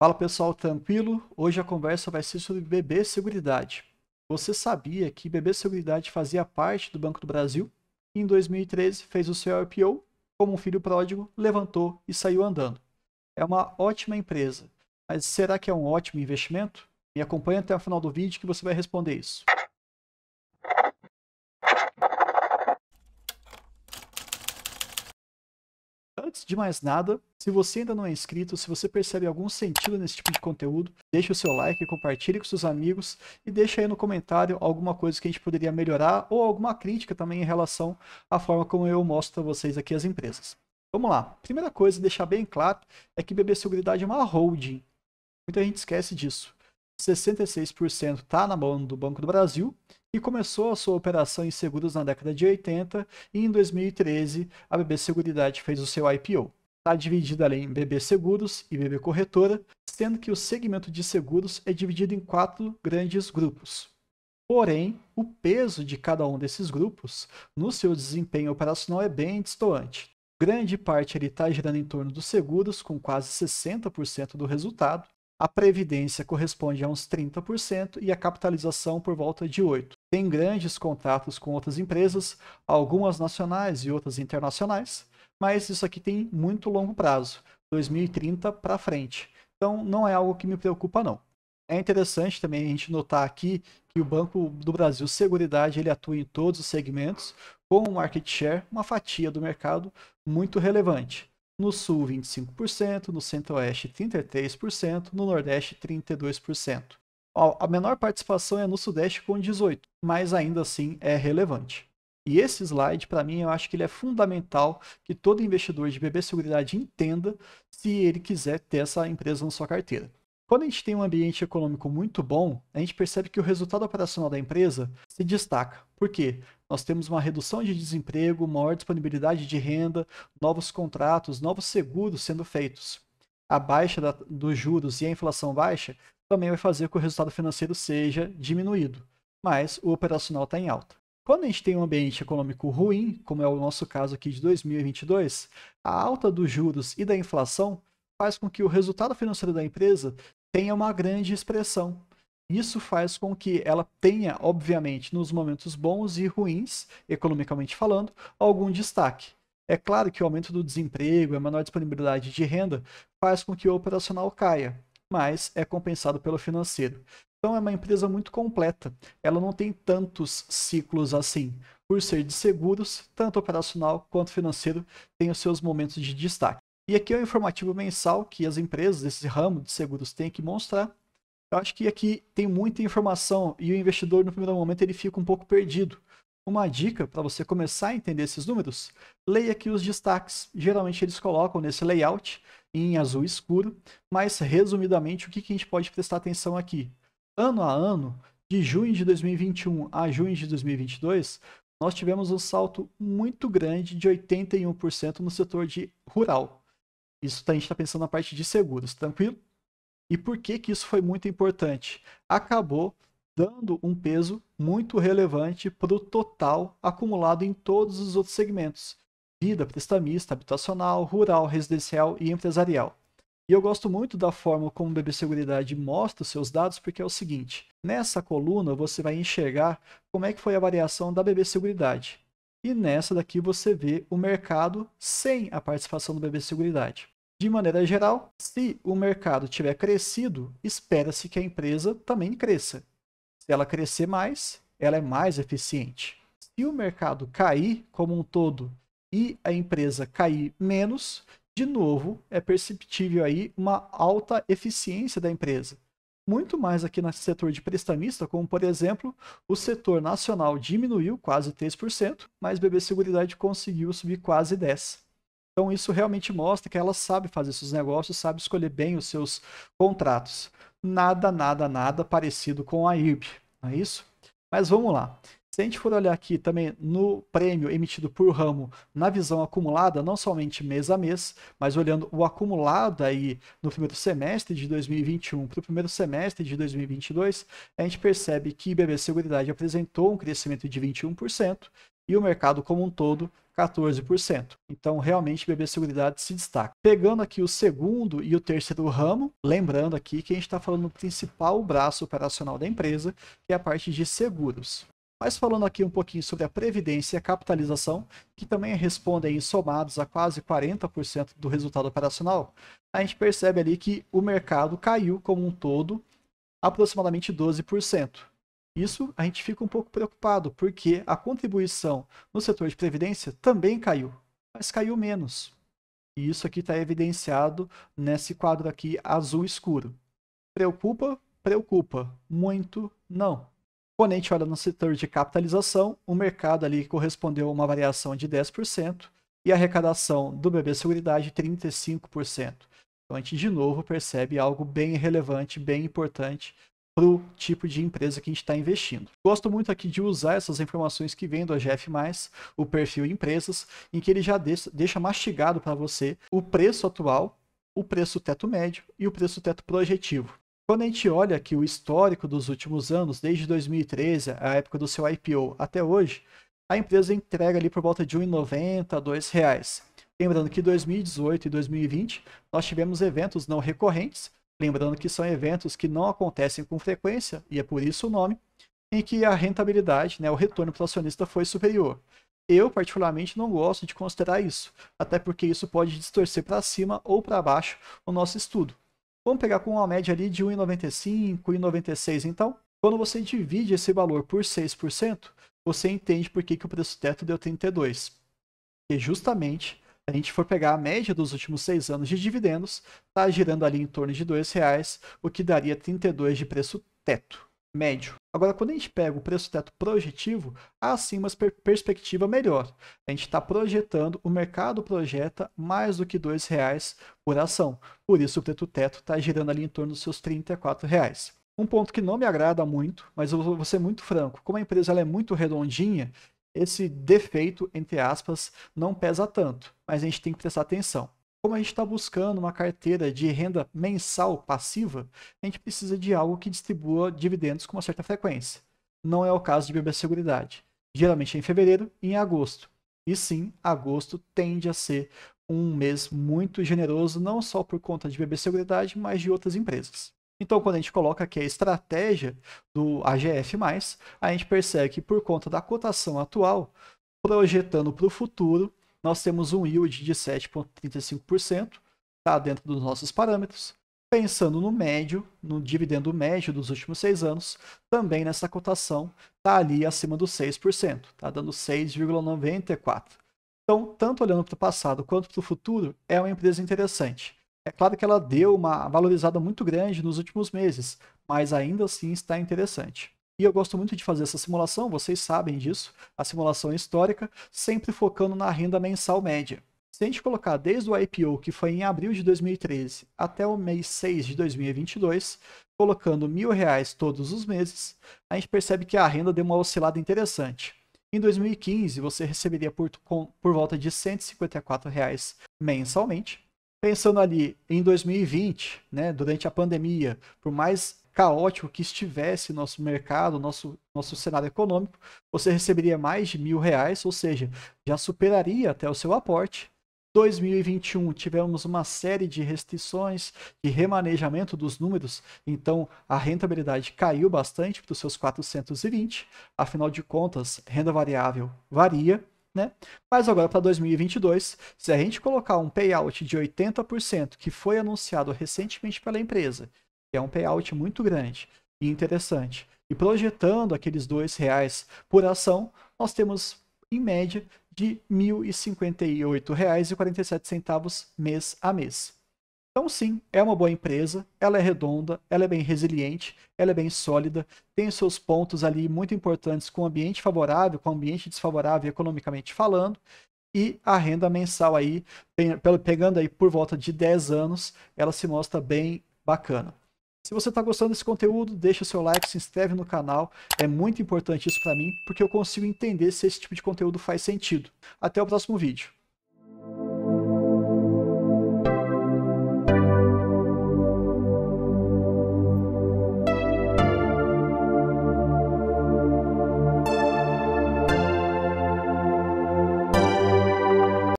Fala pessoal, tranquilo? Hoje a conversa vai ser sobre BB Seguridade. Você sabia que BB Seguridade fazia parte do Banco do Brasil? Em 2013 fez o seu IPO, como um filho pródigo, levantou e saiu andando. É uma ótima empresa, mas será que é um ótimo investimento? Me acompanhe até o final do vídeo que você vai responder isso. de mais nada, se você ainda não é inscrito, se você percebe algum sentido nesse tipo de conteúdo, deixe o seu like, compartilhe com seus amigos e deixe aí no comentário alguma coisa que a gente poderia melhorar ou alguma crítica também em relação à forma como eu mostro a vocês aqui as empresas. Vamos lá. Primeira coisa, deixar bem claro, é que BB Seguridade é uma holding. Muita gente esquece disso. 66% está na mão do Banco do Brasil e começou a sua operação em seguros na década de 80 e em 2013 a BB Seguridade fez o seu IPO. Está dividida em BB Seguros e BB Corretora, sendo que o segmento de seguros é dividido em quatro grandes grupos. Porém, o peso de cada um desses grupos no seu desempenho operacional é bem distoante. Grande parte ele está girando em torno dos seguros, com quase 60% do resultado, a previdência corresponde a uns 30% e a capitalização por volta de 8%. Tem grandes contratos com outras empresas, algumas nacionais e outras internacionais, mas isso aqui tem muito longo prazo, 2030 para frente. Então não é algo que me preocupa não. É interessante também a gente notar aqui que o Banco do Brasil Seguridade ele atua em todos os segmentos com um market share, uma fatia do mercado muito relevante no sul 25%, no centro-oeste 33%, no nordeste 32%. A menor participação é no sudeste com 18, mas ainda assim é relevante. E esse slide, para mim, eu acho que ele é fundamental que todo investidor de BB Seguridade entenda se ele quiser ter essa empresa na sua carteira. Quando a gente tem um ambiente econômico muito bom, a gente percebe que o resultado operacional da empresa se destaca. Por quê? nós temos uma redução de desemprego, maior disponibilidade de renda, novos contratos, novos seguros sendo feitos. A baixa da, dos juros e a inflação baixa também vai fazer com que o resultado financeiro seja diminuído, mas o operacional está em alta. Quando a gente tem um ambiente econômico ruim, como é o nosso caso aqui de 2022, a alta dos juros e da inflação faz com que o resultado financeiro da empresa tenha uma grande expressão. Isso faz com que ela tenha, obviamente, nos momentos bons e ruins, economicamente falando, algum destaque. É claro que o aumento do desemprego e a menor disponibilidade de renda faz com que o operacional caia, mas é compensado pelo financeiro. Então é uma empresa muito completa. Ela não tem tantos ciclos assim. Por ser de seguros, tanto operacional quanto financeiro tem os seus momentos de destaque. E aqui é o informativo mensal que as empresas desse ramo de seguros têm que mostrar eu acho que aqui tem muita informação e o investidor, no primeiro momento, ele fica um pouco perdido. Uma dica para você começar a entender esses números, leia aqui os destaques. Geralmente eles colocam nesse layout em azul escuro, mas resumidamente o que, que a gente pode prestar atenção aqui? Ano a ano, de junho de 2021 a junho de 2022, nós tivemos um salto muito grande de 81% no setor de rural. Isso tá, a gente está pensando na parte de seguros, tranquilo? E por que, que isso foi muito importante? Acabou dando um peso muito relevante para o total acumulado em todos os outros segmentos: vida, prestamista, habitacional, rural, residencial e empresarial. E eu gosto muito da forma como o BB Seguridade mostra os seus dados, porque é o seguinte: nessa coluna você vai enxergar como é que foi a variação da BB Seguridade. E nessa daqui você vê o mercado sem a participação do BB Seguridade. De maneira geral, se o mercado tiver crescido, espera-se que a empresa também cresça. Se ela crescer mais, ela é mais eficiente. Se o mercado cair como um todo e a empresa cair menos, de novo é perceptível aí uma alta eficiência da empresa. Muito mais aqui no setor de prestamista, como por exemplo, o setor nacional diminuiu quase 3%, mas BB Seguridade conseguiu subir quase 10%. Então isso realmente mostra que ela sabe fazer seus negócios, sabe escolher bem os seus contratos. Nada, nada, nada parecido com a IRB, não é isso? Mas vamos lá. Se a gente for olhar aqui também no prêmio emitido por ramo na visão acumulada, não somente mês a mês, mas olhando o acumulado aí no primeiro semestre de 2021 para o primeiro semestre de 2022, a gente percebe que IBB Seguridade apresentou um crescimento de 21%, e o mercado como um todo 14%. Então, realmente, BB Seguridade se destaca. Pegando aqui o segundo e o terceiro ramo, lembrando aqui que a gente está falando do principal braço operacional da empresa, que é a parte de seguros. Mas falando aqui um pouquinho sobre a previdência e a capitalização, que também respondem somados a quase 40% do resultado operacional, a gente percebe ali que o mercado caiu como um todo aproximadamente 12%. Isso a gente fica um pouco preocupado, porque a contribuição no setor de previdência também caiu, mas caiu menos. E isso aqui está evidenciado nesse quadro aqui azul escuro. Preocupa? Preocupa. Muito não. Quando a gente olha no setor de capitalização, o mercado ali correspondeu a uma variação de 10% e a arrecadação do BB Seguridade 35%. Então a gente de novo percebe algo bem relevante, bem importante para o tipo de empresa que a gente está investindo. Gosto muito aqui de usar essas informações que vem do AGF+, o perfil empresas, em que ele já deixa mastigado para você o preço atual, o preço teto médio e o preço teto projetivo. Quando a gente olha aqui o histórico dos últimos anos, desde 2013, a época do seu IPO, até hoje, a empresa entrega ali por volta de R$ 1,90 a R$ reais. Lembrando que 2018 e 2020 nós tivemos eventos não recorrentes, Lembrando que são eventos que não acontecem com frequência, e é por isso o nome, em que a rentabilidade, né, o retorno para o acionista foi superior. Eu, particularmente, não gosto de considerar isso, até porque isso pode distorcer para cima ou para baixo o nosso estudo. Vamos pegar com uma média ali de 1,95, 1,96 então. Quando você divide esse valor por 6%, você entende por que, que o preço teto deu 32. E justamente a gente for pegar a média dos últimos seis anos de dividendos, está girando ali em torno de R$ reais, o que daria 32 de preço teto médio. Agora, quando a gente pega o preço teto projetivo, há sim uma per perspectiva melhor. A gente está projetando, o mercado projeta mais do que R$ reais por ação. Por isso, o preço teto está girando ali em torno dos seus R$ reais. Um ponto que não me agrada muito, mas eu vou ser muito franco, como a empresa ela é muito redondinha esse defeito, entre aspas, não pesa tanto, mas a gente tem que prestar atenção. Como a gente está buscando uma carteira de renda mensal passiva, a gente precisa de algo que distribua dividendos com uma certa frequência. Não é o caso de BB Seguridade. Geralmente é em fevereiro e em agosto. E sim, agosto tende a ser um mês muito generoso, não só por conta de BB Seguridade, mas de outras empresas. Então, quando a gente coloca aqui a estratégia do AGF+, a gente percebe que por conta da cotação atual, projetando para o futuro, nós temos um yield de 7,35%, está dentro dos nossos parâmetros. Pensando no médio, no dividendo médio dos últimos seis anos, também nessa cotação está ali acima dos 6%, está dando 6,94%. Então, tanto olhando para o passado quanto para o futuro, é uma empresa interessante. É claro que ela deu uma valorizada muito grande nos últimos meses, mas ainda assim está interessante. E eu gosto muito de fazer essa simulação, vocês sabem disso, a simulação histórica, sempre focando na renda mensal média. Se a gente colocar desde o IPO, que foi em abril de 2013, até o mês 6 de 2022, colocando mil reais todos os meses, a gente percebe que a renda deu uma oscilada interessante. Em 2015, você receberia por, por volta de R$ 154 reais mensalmente pensando ali em 2020, né, durante a pandemia, por mais caótico que estivesse nosso mercado, nosso, nosso cenário econômico, você receberia mais de mil reais, ou seja, já superaria até o seu aporte. 2021 tivemos uma série de restrições e remanejamento dos números, então a rentabilidade caiu bastante para os seus 420. Afinal de contas, renda variável varia né? Mas agora para 2022, se a gente colocar um payout de 80% que foi anunciado recentemente pela empresa, que é um payout muito grande e interessante, e projetando aqueles dois reais por ação, nós temos em média de R$ 1.058,47 mês a mês. Então, sim, é uma boa empresa, ela é redonda, ela é bem resiliente, ela é bem sólida, tem seus pontos ali muito importantes com ambiente favorável, com ambiente desfavorável economicamente falando, e a renda mensal aí, pegando aí por volta de 10 anos, ela se mostra bem bacana. Se você está gostando desse conteúdo, deixa seu like, se inscreve no canal. É muito importante isso para mim, porque eu consigo entender se esse tipo de conteúdo faz sentido. Até o próximo vídeo.